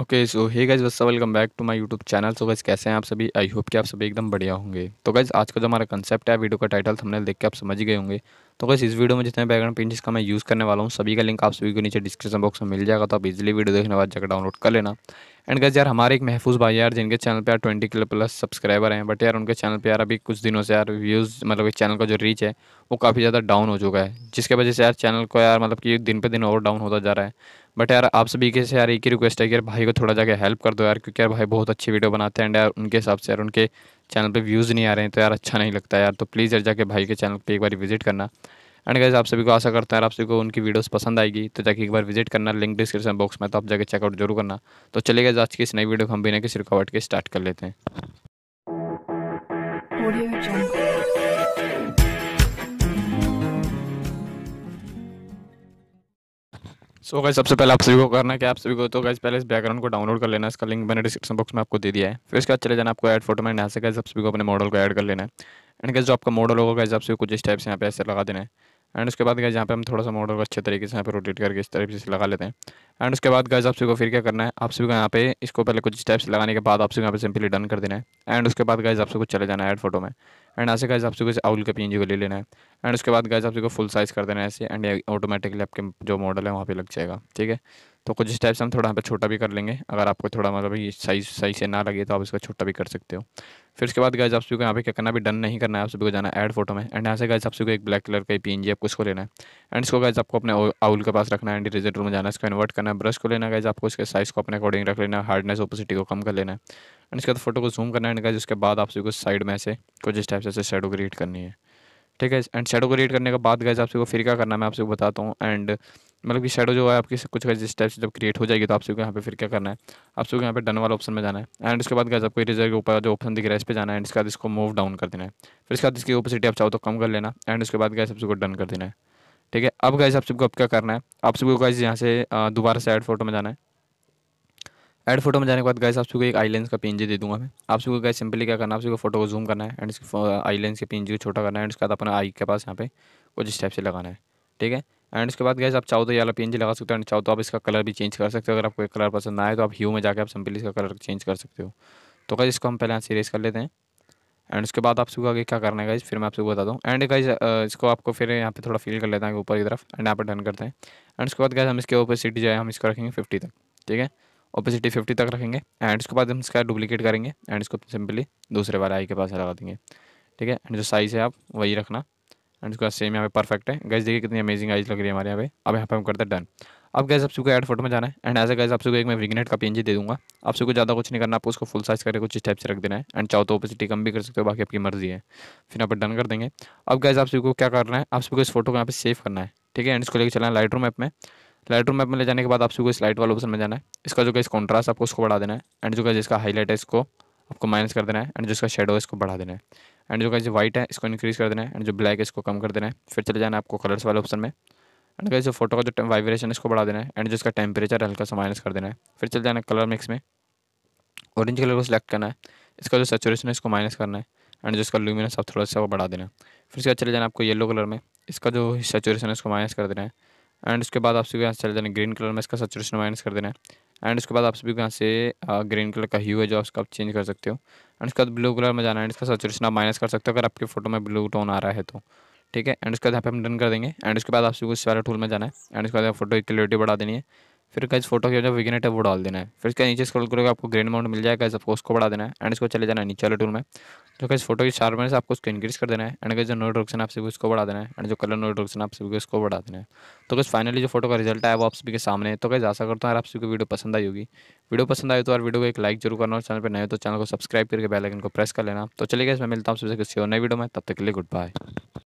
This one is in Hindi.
ओके सो हे गाइज वसा welcome back to my YouTube channel so guys कैसे हैं आप सभी आई होप कि आप सभी एकदम बढ़िया होंगे तो गाइज आज का जो हमारा कंसेप्ट है वीडियो का टाइटल थंबनेल देख के आप समझ गए होंगे तो कैसे इस वीडियो में जितने बैकग्राउंड पेंजेस का मैं यूज़ करने वाला हूँ सभी का लिंक आप सभी को नीचे डिस्क्रिप्शन बॉक्स में मिल जाएगा तो आप इजिली वीडियो देखने बाद जाकर डाउनलोड कर लेना एंड कैसे यार हमारे एक महफूज भाई यार जिनके चैनल पर यार ट्वेंटी किलो प्लस सब्सक्राइबर हैं बट यार उनके चैनल पर यार अभी कुछ दिनों से यार व्यूज़ मतलब इस चैनल का जो रीच है वो काफ़ी ज़्यादा डाउन हो चुका है जिसके वजह से यार चैनल को यार मतलब कि दिन पे दिन और डाउन होता जा रहा है बट यार आप सभी के से यार एक ही रिक्वेस्ट है कि यार भाई को थोड़ा जाकर हेल्प कर दो यार क्योंकि यार भाई बहुत अच्छी वीडियो बनाते हैं एंड यार उनके हिसाब से यार उनके चैनल पे व्यूज़ नहीं आ रहे हैं तो यार अच्छा नहीं लगता यार तो प्लीज़ यार जाके भाई के चैनल पे एक बार विजिट करना एंड गाइज आप सभी को आशा करता है आप सभी को उनकी वीडियोस पसंद आएगी तो जाके एक बार विजिट करना लिंक डिस्क्रिप्शन बॉक्स में तो आप जाके चेकआउट जरूर करना तो चलेगा आज की इस नई वीडियो को हम बिना किसी रुकावट के स्टार्ट कर लेते हैं सो so गाइस सबसे पहले आप सभी को करना है कि आप सभी को तो गाइस पहले इस बैकग्राउंड को डाउनलोड कर लेना है इसका लिंक मैंने डिस्क्रिप्शन बॉक्स में आपको दे दिया है फिर इसके बाद चले जाना आपको ऐड फोटो में यहाँ से गाइस सब सभी को अपने मॉडल को ऐड कर लेना है एंड गाइस जो आपका मॉडल होगा गाइस आप सभी कुछ इस टाइप से यहाँ पे ऐसे लगा देना है एंड उसके बाद गए यहाँ पे हम थोड़ा सा मॉडल को अच्छे तरीके से यहाँ पर रोटेट करके इस तरीके से लगा लेते हैं एंड उसके बाद गाइज आप सभी को फिर क्या करना है आप सभी को यहाँ पे इसको पहले कुछ स्टेप्स लगाने के बाद आप सभी यहाँ पे सिंपली डन कर देना है एंड उसके बाद गाइज आप सबको चले जाना है ऐड फोटो में एंड ऐसे गाइज आप सबको इस आउल के पीएनजी को ले लेना है एंड उसके बाद गाइज आपको फुल साइज़ कर देना है ऐसे एंड ऑटोमेटिकली आपके जो मॉडल है वहाँ पे लग जाएगा ठीक है तो कुछ स्टेप से हम थोड़ा यहाँ पर छोटा भी कर लेंगे अगर आपको थोड़ा मतलब ये सही सही से ना लगे तो आप इसका छोटा भी कर सकते हो फिर उसके बाद गैज आप सभी को यहाँ पे क्या करना भी डन नहीं करना है आप सभी को जाना ऐड फोटो में एंड यहाँ से गैज आप सभी को एक ब्लैक कलर का ही पी आपको इसको लेना है एंड इसको गाइज आपको अपने आउल के पास रखना है एंड रिजल्ट में जाना है इसको इन्वर्ट करना है ब्रश को लेना गैज आपको इसके साइज़ को अपने अकॉर्डिंग रख लेना है हार्डनेस ओपोसिटी को कम कर लेना है एंड इसके बाद फोटो को जूम करना है एंड गैज उसके बाद आप सभी को साइड में से कुछ स्टेप से शेडो क्रिएट करनी है ठीक है एंड शेडो को करने के बाद गैस आपसे को फिर क्या करना मैं आपसे बताता हूँ एंड मतलब कि शेडो जो है आपकी कुछ गैस स्टेप जब क्रिएट हो जाएगी तो आपसे को यहाँ पे फिर क्या करना है आपसे को यहाँ पे डन वाला ऑप्शन में जाना है एंड इसके बाद गैस आपको इरेजर के ऊपर जो ऑप्शन दिख रहा है इस पर जाना है एंड इसके बाद इसको मूव डाउन कर देना है फिर इसके बाद इसकी ओपोसिटी आप चाहो तो कम कर लेना एंड उसके बाद गैस आपसे को डन कर देना है ठीक है अब गैस आप सबको अब क्या करना है आप सबको गैस यहाँ से दोबारा से एड फोटो में जाना है एड फोटो में जाने के बाद गैस आप सबको एक आई लेंस का पेंजे दे दूंगा मैं आप सबको गैस सिंपली क्या करना है आप सबको फोटो को जूम करना है एंड इसके आई लेंस के पेंजे को छोटा करना है एंड उसके बाद अपना आई के पास यहाँ पे कुछ स्टेप से लगाना है ठीक है एंड उसके बाद गैस आप चाहो तो ये वाला पी लगा सकते हो एंड चाहो तो आप इसका कलर भी चेंज कर सकते हो अगर आपको एक कलर पसंद आए तो आप ह्यू में जाकर आप सिंपली इसका कलर चेंज कर सकते हो तो गैस इसको हम पहले यहाँ से रेस कर लेते हैं एंड उसके बाद आप सबको आगे क्या करना है गाइज फिर मैं आपको बता दूँ एंड गाइज इसको आपको फिर यहाँ पे थोड़ा फील कर लेते हैं ऊपर की तरफ एंड यहाँ पर डन करते हैं एंड उसके बाद गाइज हम इसके ऊपर सीट जो है हम इसको रखेंगे फिफ्टी तक ठीक है ओपेसिटी फिफ्टी तक रखेंगे एंड इसके बाद हम इसका डुप्लीकेट करेंगे एंड इसको सिंपली दूसरे वाले आई के पास लगा देंगे ठीक है एंड जो साइज़ है आप वही रखना एंड उसके बाद सेम यहाँ पे परफेक्ट है गैस देखिए कितनी अमेजिंग आइज लग रही है हमारे यहाँ पे अब यहाँ पे हम करते हैं डन अब गैस आप सबको एड फोटो में जाना है एंड एज ए गैस आप सबको एक मैं विगनेट का पेंजी दे दूँगा आप सबको ज़्यादा कुछ नहीं करना आपको उसको फुल साइज करके कुछ स्टेप से रख देना है एंड चाहो तो ओपेसिटी कम भी कर सकते हो बाकी आपकी मर्जी है फिर यहाँ पर डन कर देंगे अब गैस आप सबको क्या करना है आप सबको इस फोटो को यहाँ पर सेव करना है ठीक है एंड इसको लेकर चलना है लाइट रूम ऐप में लाइट रूम में ले जाने के बाद आप सबको इस लाइट वाले ऑप्शन में जाना है इसका जो गाइस कॉन्ट्रास्ट आपको उसको बढ़ा देना है एंड जो गाइस इसका हाईलाइट है इसको आपको माइनस कर देना है एंड जिसका शेडो है इसको बढ़ा देना है एंड जो गाइस व्हाइट है इसको इंक्रीज़ कर देना है एंड जो ब्लैक है इसको कम कर देना है फिर चले जाना है आपको कलर्स वाले ऑप्शन में एंड गाइस जो फोटो का जो वाइब्रेशन इसको बढ़ा देना है एंड जिसका टेम्परेचर हल्का सा माइनस कर देना है फिर चले जाना है कलर मिक्स में ऑरेंज कलर को सिलेक्ट करना है इसका जो सेचुरेशन है इसको माइनस करना है एंड जिसका लूमिनस आप थोड़ा सा वो बढ़ा देना है फिर इसका बाद चले जाना आपको येलो कलर में इसका जो सेचुरेशन है उसको माइनस कर देना है एंड उसके बाद आप सभी यहाँ से चले जाना ग्रीन कलर में इसका सचुरेशन माइनस कर देना है एंड उसके बाद आप सभी यहाँ से ग्रीन कलर का ह्यू है जो उसका आप चेंज कर सकते हो एंड उसके बाद ब्लू कलर में जाना है इसका सचुरेशन आप माइनस कर सकते हो अगर आपकी फोटो में ब्लू टोन आ रहा है तो ठीक है एंड उसके बाद यहाँ पे हम डन कर देंगे एंड उसके बाद आप सभी वाले टूल में जाना है एंड उसके बाद फोटो की क्लियरिटी बढ़ा देनी है फिर इस फोटो के जो विगनेट है वो डाल देना है फिर इसके नीचे स्क्रॉल करोगे आपको ग्रीन अमाउंट मिल जाएगा आपको उसको बढ़ा देना है एंड इसको चले जाना है नीचे वाले टूल में तो कैसे फोटो की शार्पनेस आपको उसको इंक्रीज कर देना है एंड कैसे जो नोट रोक्शन आप सभी उसको बढ़ा देना है एंड जो कलर नोट रोक्शन आप सभी उसको बढ़ा देना है तो कैसे फाइनली जो फोटो का रिजल्ट है वो आप सभी के सामने है तो कैसे आशा करता हूँ यार आप सभी को वीडियो पसंद आई होगी वीडियो पसंद आए तो यार वीडियो को एक लाइक जरूर करना और चैनल पर नए हो तो चैनल को सब्सक्राइब करके बेलाइन को प्रेस कर लेना तो चलिए गए मैं मिलता हूँ सबसे किसी और नए वीडियो में तब तक के लिए गुड बाय